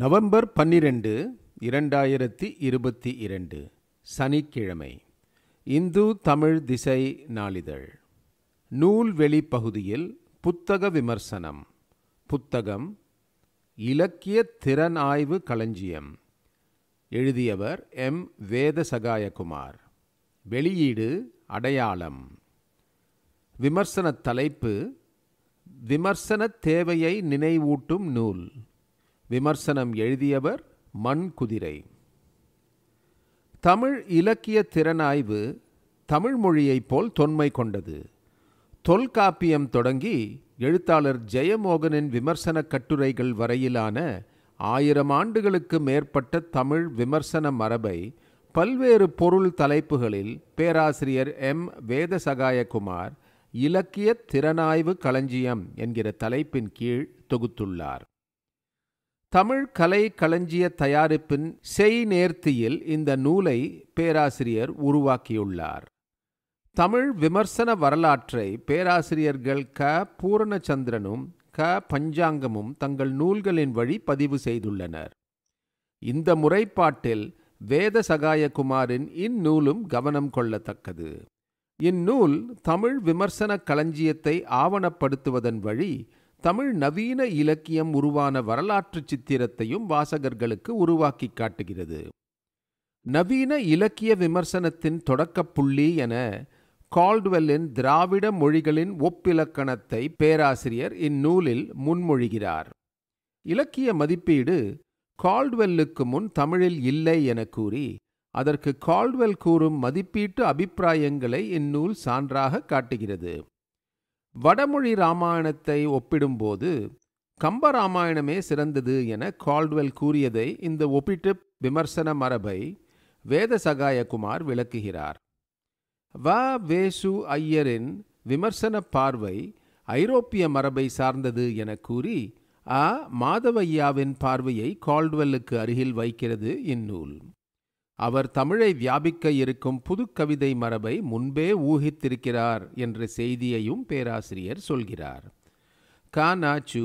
November பன்னிரெண்டு இரண்டாயிரத்தி இருபத்தி இரண்டு சனிக்கிழமை இந்து தமிழ் திசை நாளிதழ் நூல்வெளி பகுதியில் புத்தக விமர்சனம் புத்தகம் இலக்கிய திறன் ஆய்வு களஞ்சியம் எழுதியவர் எம் வேதசகாயகுமார் வெளியீடு அடையாளம் விமர்சன தலைப்பு விமர்சன தேவையை நினைவூட்டும் நூல் விமர்சனம் எழுதியவர் மண் குதிரை தமிழ் இலக்கிய திறனாய்வு தமிழ் மொழியைப் போல் தொன்மை கொண்டது தொல்காப்பியம் தொடங்கி எழுத்தாளர் ஜெயமோகனின் விமர்சன கட்டுரைகள் வரையிலான ஆயிரம் ஆண்டுகளுக்கு மேற்பட்ட தமிழ் விமர்சன மரபை பல்வேறு பொருள் தலைப்புகளில் பேராசிரியர் எம் வேதசகாயகுமார் இலக்கிய திறனாய்வு களஞ்சியம் என்கிற தலைப்பின் கீழ் தொகுத்துள்ளார் தமிழ் கலை களஞ்சிய தயாரிப்பின் செய் நேர்த்தியில் இந்த நூலை பேராசிரியர் உருவாக்கியுள்ளார் தமிழ் விமர்சன வரலாற்றை பேராசிரியர்கள் க பூரணச்சந்திரனும் க பஞ்சாங்கமும் தங்கள் நூல்களின் வழி பதிவு செய்துள்ளனர் இந்த முறைப்பாட்டில் வேத சகாயகுமாரின் இந்நூலும் கவனம் கொள்ளத்தக்கது இந்நூல் தமிழ் விமர்சன களஞ்சியத்தை ஆவணப்படுத்துவதன் வழி தமிழ் நவீன இலக்கியம் உருவான வரலாற்று சித்திரத்தையும் வாசகர்களுக்கு உருவாக்கி காட்டுகிறது நவீன இலக்கிய விமர்சனத்தின் தொடக்கப்புள்ளி என கால்டுவெல்லின் திராவிட மொழிகளின் ஒப்பிலக்கணத்தை பேராசிரியர் இந்நூலில் முன்மொழிகிறார் இலக்கிய மதிப்பீடு கால்டுவெல்லுக்கு முன் தமிழில் இல்லை என கூறி அதற்கு கால்டுவெல் கூறும் மதிப்பீட்டு அபிப்பிராயங்களை இந்நூல் சான்றாக காட்டுகிறது வடமொழி ராமாயணத்தை ஒப்பிடும்போது கம்ப ராமாயணமே சிறந்தது என கால்டுவெல் கூறியதை இந்த ஒப்பிட்டு விமர்சன மரபை வேத சகாயகுமார் விளக்குகிறார் வ வேசு ஐயரின் விமர்சன பார்வை ஐரோப்பிய மரபை சார்ந்தது என கூறி அ மாதவையாவின் பார்வையை கால்டுவெல்லுக்கு அருகில் வைக்கிறது இந்நூல் அவர் தமிழை வியாபிக்க இருக்கும் புதுக்கவிதை மரபை முன்பே ஊகித்திருக்கிறார் என்ற செய்தியையும் பேராசிரியர் சொல்கிறார் கா நாச்சு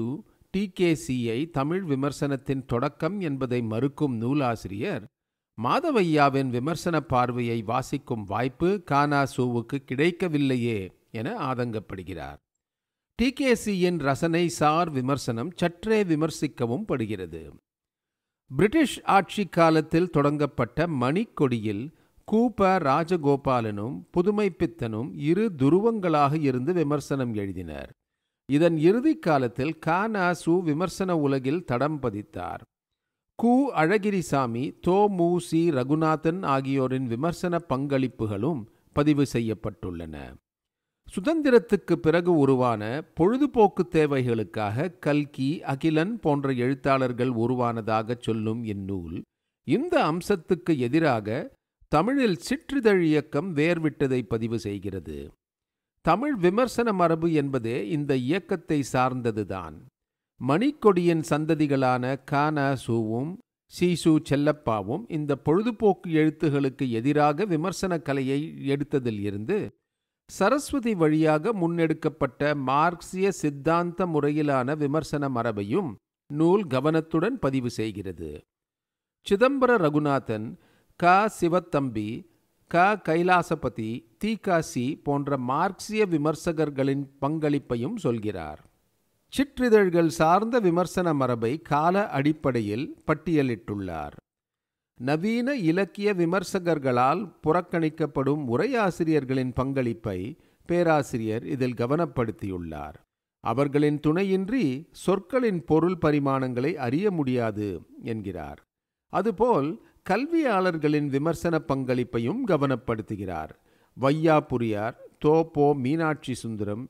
டிகேசியை தமிழ் விமர்சனத்தின் தொடக்கம் என்பதை மறுக்கும் நூலாசிரியர் மாதவையாவின் விமர்சன பார்வையை வாசிக்கும் வாய்ப்பு கானாசுவுக்கு கிடைக்கவில்லையே என ஆதங்கப்படுகிறார் டிகேசியின் ரசனை சார் விமர்சனம் சற்றே விமர்சிக்கவும் படுகிறது பிரிட்டிஷ் ஆட்சி காலத்தில் தொடங்கப்பட்ட மணிக்கொடியில் கூப ராஜகோபாலனும் புதுமைப்பித்தனும் இரு துருவங்களாக இருந்து விமர்சனம் எழுதினர் இதன் இறுதி காலத்தில் கானாசு விமர்சன உலகில் தடம் பதித்தார் கு அழகிரிசாமி தோ மு சி ரகுநாதன் ஆகியோரின் விமர்சன பங்களிப்புகளும் பதிவு செய்யப்பட்டுள்ளன சுதந்திரத்துக்கு பிறகு உருவான பொழுதுபோக்கு தேவைகளுக்காக கல்கி அகிலன் போன்ற எழுத்தாளர்கள் உருவானதாக சொல்லும் இந்நூல் இந்த அம்சத்துக்கு எதிராக தமிழில் சிற்றிதழ் இயக்கம் வேர்விட்டதை பதிவு செய்கிறது தமிழ் விமர்சன மரபு என்பதே இந்த இயக்கத்தை சார்ந்ததுதான் மணிக்கொடியின் சந்ததிகளான கானா சூவும் சீசு செல்லப்பாவும் இந்த பொழுதுபோக்கு எழுத்துகளுக்கு எதிராக விமர்சன கலையை எடுத்ததில் இருந்து சரஸ்வதி வழியாக முன்னெடுக்கப்பட்ட மார்க்சிய சித்தாந்த முறையிலான விமர்சன மரபையும் நூல் கவனத்துடன் பதிவு செய்கிறது சிதம்பர ரகுநாதன் க சிவத்தம்பி க கைலாசபதி தீகாசி போன்ற மார்க்சிய விமர்சகர்களின் பங்களிப்பையும் சொல்கிறார் சிற்றிதழ்கள் சார்ந்த விமர்சன மரபை கால அடிப்படையில் பட்டியலிட்டுள்ளார் நவீன இலக்கிய விமர்சகர்களால் புறக்கணிக்கப்படும் உரையாசிரியர்களின் பங்களிப்பை பேராசிரியர் இதில் கவனப்படுத்தியுள்ளார் அவர்களின் துணையின்றி சொற்களின் பொருள் பரிமாணங்களை அறிய முடியாது என்கிறார் அதுபோல் கல்வியாளர்களின் விமர்சன பங்களிப்பையும் கவனப்படுத்துகிறார் வையாபுரியார் தோ போ மீனாட்சி சுந்தரம்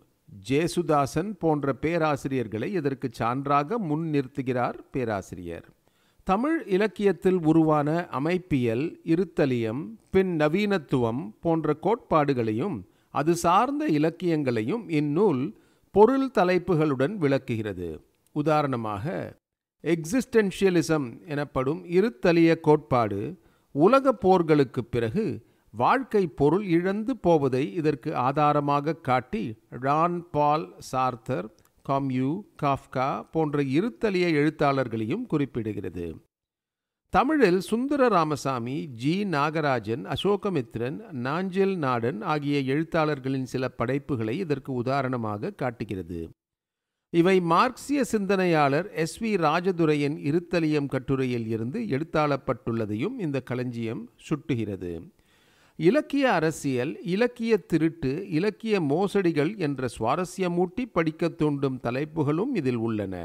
ஜேசுதாசன் போன்ற பேராசிரியர்களை இதற்கு சான்றாக முன் நிறுத்துகிறார் பேராசிரியர் தமிழ் இலக்கியத்தில் உருவான அமைப்பியல் இருத்தலியம் பின் நவீனத்துவம் போன்ற கோட்பாடுகளையும் அது சார்ந்த இலக்கியங்களையும் இந்நூல் பொருள் தலைப்புகளுடன் விளக்குகிறது உதாரணமாக எக்ஸிஸ்டென்ஷியலிசம் எனப்படும் இருத்தலிய கோட்பாடு உலக போர்களுக்கு பிறகு வாழ்க்கை பொருள் இழந்து போவதை இதற்கு ஆதாரமாக காட்டி Jean Paul Sartre Camus Kafka போன்ற இருத்தலிய எழுத்தாளர்களையும் குறிப்பிடுகிறது தமிழில் சுந்தர ராமசாமி ஜி நாகராஜன் அசோகமித்ரன் நாஞ்சில் நாடன் ஆகிய எழுத்தாளர்களின் சில படைப்புகளை இதற்கு உதாரணமாக காட்டுகிறது இவை மார்க்சிய சிந்தனையாளர் எஸ் வி ராஜதுரையின் இருத்தலியம் கட்டுரையில் இருந்து எடுத்தாளப்பட்டுள்ளதையும் இந்த களஞ்சியம் சுட்டுகிறது இலக்கிய அரசியல் இலக்கிய திருட்டு இலக்கிய மோசடிகள் என்ற சுவாரஸ்யமூட்டி படிக்கத் தூண்டும் தலைப்புகளும் இதில் உள்ளன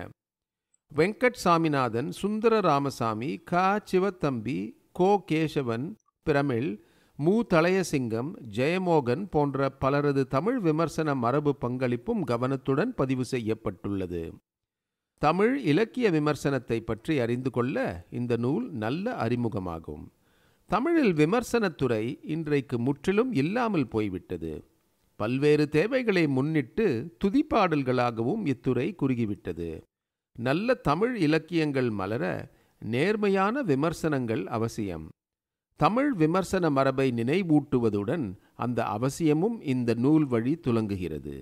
வெங்கட் சாமிநாதன் சுந்தர ராமசாமி க சிவத்தம்பி கோ கேசவன் பிரமிழ் மு தலையசிங்கம் ஜெயமோகன் போன்ற பலரது தமிழ் விமர்சன மரபு பங்களிப்பும் கவனத்துடன் பதிவு செய்யப்பட்டுள்ளது தமிழ் இலக்கிய விமர்சனத்தை பற்றி அறிந்து கொள்ள இந்த நூல் நல்ல அறிமுகமாகும் தமிழில் விமர்சனத்துறை இன்றைக்கு முற்றிலும் இல்லாமல் போய்விட்டது பல்வேறு தேவைகளை முன்னிட்டு துதிப்பாடல்களாகவும் இத்துறை குறுகிவிட்டது நல்ல தமிழ் இலக்கியங்கள் மலர நேர்மையான விமர்சனங்கள் அவசியம் தமிழ் விமர்சன மரபை நினைவூட்டுவதுடன் அந்த அவசியமும் இந்த நூல் வழி துலங்குகிறது